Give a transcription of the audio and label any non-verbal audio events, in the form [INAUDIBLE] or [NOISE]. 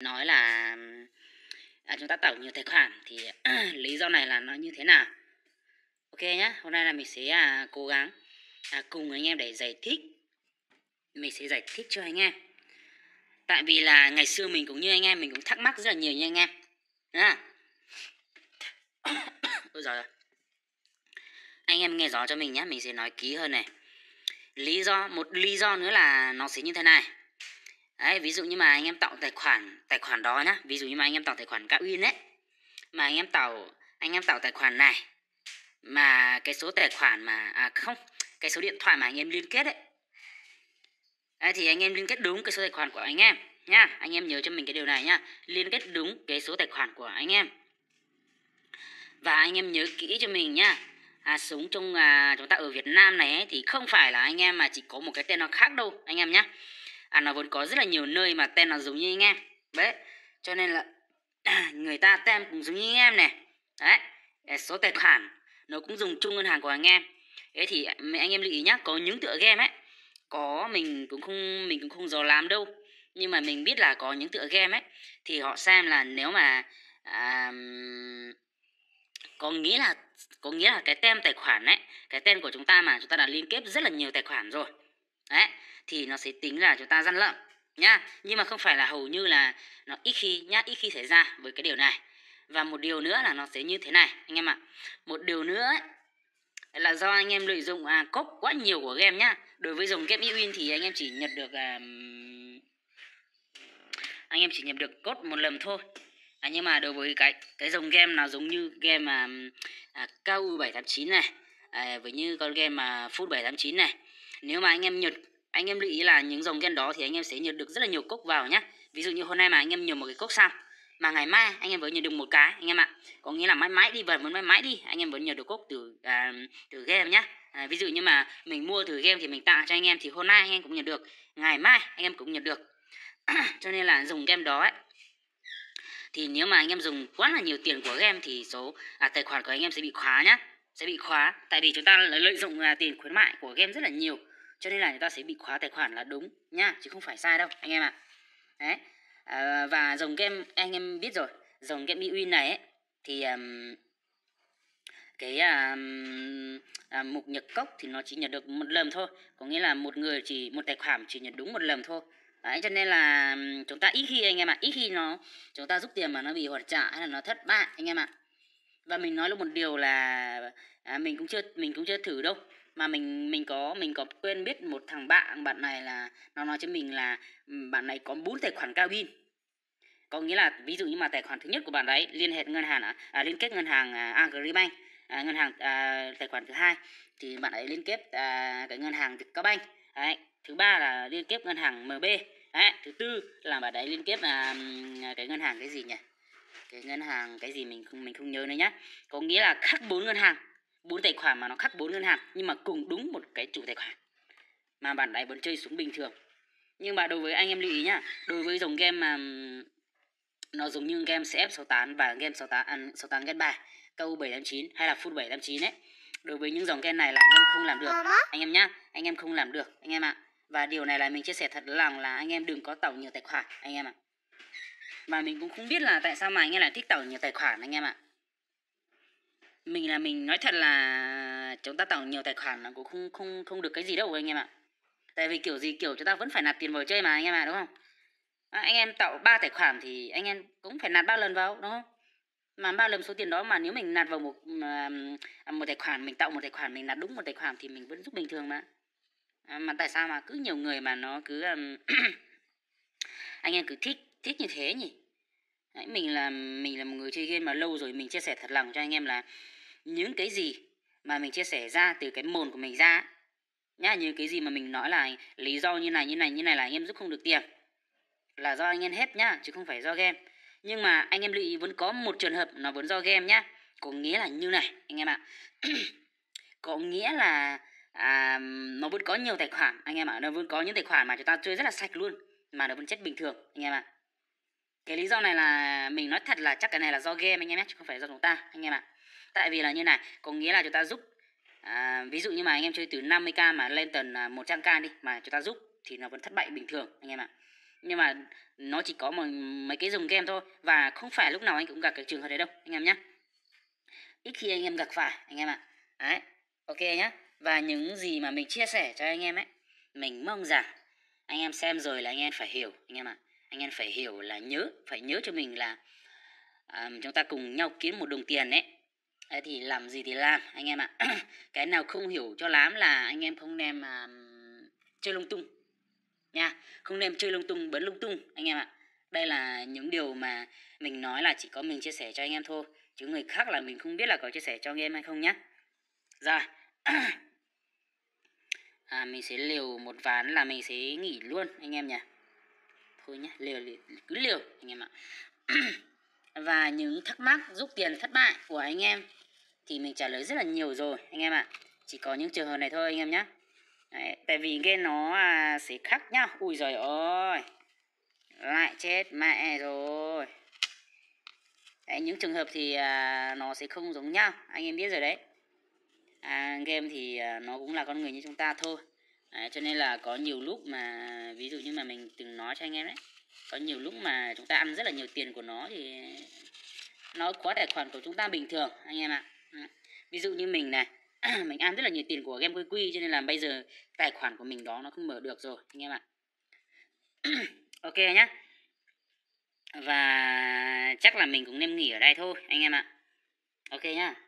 nói là à, chúng ta tạo nhiều tài khoản thì [CLEARS THROAT] lý do này là nó như thế nào ok nhá hôm nay là mình sẽ à, cố gắng à, cùng anh em để giải thích mình sẽ giải thích cho anh em tại vì là ngày xưa mình cũng như anh em mình cũng thắc mắc rất là nhiều như anh em à. [COUGHS] ôi giời ơi anh em nghe rõ cho mình nhé mình sẽ nói kỹ hơn này lý do một lý do nữa là nó sẽ như thế này Đấy, ví dụ như mà anh em tạo tài khoản tài khoản đó nhá ví dụ như mà anh em tạo tài khoản các win ấy mà anh em tạo anh em tạo tài khoản này mà cái số tài khoản mà à không cái số điện thoại mà anh em liên kết đấy thì anh em liên kết đúng cái số tài khoản của anh em nhá anh em nhớ cho mình cái điều này nhá liên kết đúng cái số tài khoản của anh em và anh em nhớ kỹ cho mình nhá à, súng trong à, chúng ta ở Việt Nam này ấy, thì không phải là anh em mà chỉ có một cái tên nó khác đâu anh em nhá à nó vốn có rất là nhiều nơi mà tem nó giống như anh em đấy cho nên là [CLEARS THROAT] người ta tem cũng giống như anh em này đấy số tài khoản nó cũng dùng chung ngân hàng của anh em thế thì anh em lưu ý nhá có những tựa game ấy có mình cũng không mình cũng không dò làm đâu nhưng mà mình biết là có những tựa game ấy thì họ xem là nếu mà à, có nghĩa là có nghĩa là cái tem tài khoản ấy cái tên của chúng ta mà chúng ta đã liên kết rất là nhiều tài khoản rồi đấy thì nó sẽ tính là chúng ta gian lận nhá nhưng mà không phải là hầu như là nó ít khi nhá ít khi xảy ra với cái điều này và một điều nữa là nó sẽ như thế này anh em ạ à. một điều nữa ấy, là do anh em lợi dụng à, cốc quá nhiều của game nhá đối với dòng game win thì anh em chỉ nhận được à, anh em chỉ nhập được cốt một lần thôi à, nhưng mà đối với cái cái dòng game nào giống như game mà à, cao à, u 789 này à, với như con game mà phút 789 này nếu mà anh em nhật anh em lưu ý là những dòng gen đó thì anh em sẽ nhật được rất là nhiều cốc vào nhé. ví dụ như hôm nay mà anh em nhờ một cái cốc sao mà ngày mai anh em vẫn nhờ được một cái anh em ạ có nghĩa là mãi mãi đi vẫn vẫn mãi mãi đi anh em vẫn nhờ được cốc từ à, từ game nhé. à, ví dụ như mà mình mua từ game thì mình tặng cho anh em thì hôm nay anh em cũng nhận được ngày mai anh em cũng nhận được cho nên là dùng game đó ấy thì nếu mà anh em dùng quá là nhiều tiền của game thì số à, tài khoản của anh em sẽ bị khóa nhá sẽ bị khóa tại vì chúng ta lợi dụng là tiền khuyến mại của game rất là nhiều cho nên là người ta sẽ bị khóa tài khoản là đúng nhá, chứ không phải sai đâu anh em ạ à. đấy à, và dòng game anh em biết rồi dòng game Ewin này ấy, thì um, cái um, à, mục nhập cốc thì nó chỉ nhận được một lần thôi có nghĩa là một người chỉ một tài khoản chỉ nhận đúng một lần thôi Đấy, cho nên là chúng ta ít khi anh em ạ, à, ít khi nó chúng ta rút tiền mà nó bị hoàn trả hay là nó thất bại anh em ạ. À. Và mình nói luôn một điều là à, mình cũng chưa mình cũng chưa thử đâu mà mình mình có mình có quên biết một thằng bạn bạn này là nó nói cho mình là ừ, bạn này có bốn tài khoản cao pin có nghĩa là ví dụ như mà tài khoản thứ nhất của bạn đấy liên hệ ngân hàng à, à, liên kết ngân hàng à, Agribank à, ngân hàng à, tài khoản thứ hai thì bạn ấy liên kết à, cái ngân hàng Vietcombank đấy thứ ba là liên kết ngân hàng MB đấy thứ tư là bạn ấy liên kết là à, cái ngân hàng cái gì nhỉ cái ngân hàng cái gì mình không mình không nhớ nữa nhá có nghĩa là các bốn ngân hàng bốn tài khoản mà nó khác bốn ngân hàng nhưng mà cùng đúng một cái chủ tài khoản mà bạn ấy vẫn chơi súng bình thường nhưng mà đối với anh em lưu ý nhá đối với dòng game mà nó giống như game CF68 và game 68 68 à, Gen 3 câu 789 hay là full 789 ấy đối với những dòng game này là anh em không làm được ờ. anh em nhá anh em không làm được anh em ạ và điều này là mình chia sẻ thật lòng là anh em đừng có tạo nhiều tài khoản anh em ạ à. và mình cũng không biết là tại sao mà anh em lại thích tạo nhiều tài khoản anh em ạ mình là mình nói thật là chúng ta tạo nhiều tài khoản là cũng không không không được cái gì đâu anh em ạ tại vì kiểu gì kiểu chúng ta vẫn phải nạp tiền vào chơi mà anh em ạ đúng không à, anh em tạo ba tài khoản thì anh em cũng phải nạp ba lần vào đúng không mà ba lần số tiền đó mà nếu mình nạp vào một à, một tài khoản mình tạo một tài khoản mình nạp đúng một tài khoản thì mình vẫn giúp bình thường mà à, mà tại sao mà cứ nhiều người mà nó cứ [CLEARS THROAT] anh em cứ thích thích như thế nhỉ Đấy, mình là mình là một người chơi game mà lâu rồi mình chia sẻ thật lòng cho anh em là những cái gì mà mình chia sẻ ra từ cái mồn của mình ra nhá những cái gì mà mình nói là lý do như này như này như này là anh em giúp không được tiền là do anh em hết nhá chứ không phải do game nhưng mà anh em lưu ý vẫn có một trường hợp nó vẫn do game nhá có nghĩa là như này anh em ạ [CLEARS THROAT] có nghĩa là à, nó vẫn có nhiều tài khoản anh em ạ nó vẫn có những tài khoản mà chúng ta chơi rất là sạch luôn mà nó vẫn chết bình thường anh em ạ cái lý do này là mình nói thật là chắc cái này là do game anh em nhé chứ không phải do chúng ta anh em ạ tại vì là như này có nghĩa là chúng ta giúp à, ví dụ như mà anh em chơi từ 50k mà lên tần 100k à, đi mà chúng ta giúp thì nó vẫn thất bại bình thường anh em ạ nhưng mà nó chỉ có một mấy cái dùng game thôi và không phải lúc nào anh cũng gặp cái trường hợp đấy đâu anh em nhé ít khi anh em gặp phải anh em ạ đấy ok nhá và những gì mà mình chia sẻ cho anh em ấy mình mong rằng anh em xem rồi là anh em phải hiểu anh em ạ anh em phải hiểu là nhớ phải nhớ cho mình là um, chúng ta cùng nhau kiếm một đồng tiền đấy Đấy thì làm gì thì làm anh em ạ. À. [CLEARS THROAT] cái nào không hiểu cho lắm là anh em không nên mà chơi lung tung nha. Không nên chơi lung tung, bấn lung tung anh em ạ. À. Đây là những điều mà mình nói là chỉ có mình chia sẻ cho anh em thôi, chứ người khác là mình không biết là có chia sẻ cho anh em hay không nhá. Rồi. [CLEARS THROAT] à, mình sẽ liều một ván là mình sẽ nghỉ luôn anh em nhỉ. Thôi nhé liều, liều cứ liều anh em ạ. [CLEARS THROAT] và những thắc mắc giúp tiền thất bại của anh em thì mình trả lời rất là nhiều rồi anh em ạ. À. Chỉ có những trường hợp này thôi anh em nhé. Đấy, tại vì game nó à, sẽ khắc nhá. Ui giời ơi. Lại chết mẹ rồi. Đấy, những trường hợp thì à, nó sẽ không giống nhau. Anh em biết rồi đấy. À, game thì à, nó cũng là con người như chúng ta thôi. À, cho nên là có nhiều lúc mà ví dụ như mà mình từng nói cho anh em đấy có nhiều lúc mà chúng ta ăn rất là nhiều tiền của nó thì nó khóa tài khoản của chúng ta bình thường anh em ạ à ví dụ như mình này [CLEARS THROAT] mình ăn rất là nhiều tiền của game quy quy cho nên là bây giờ tài khoản của mình đó nó không mở được rồi anh em ạ [CLEARS THROAT] ok nhá và chắc là mình cũng nên nghỉ ở đây thôi anh em ạ ok nhá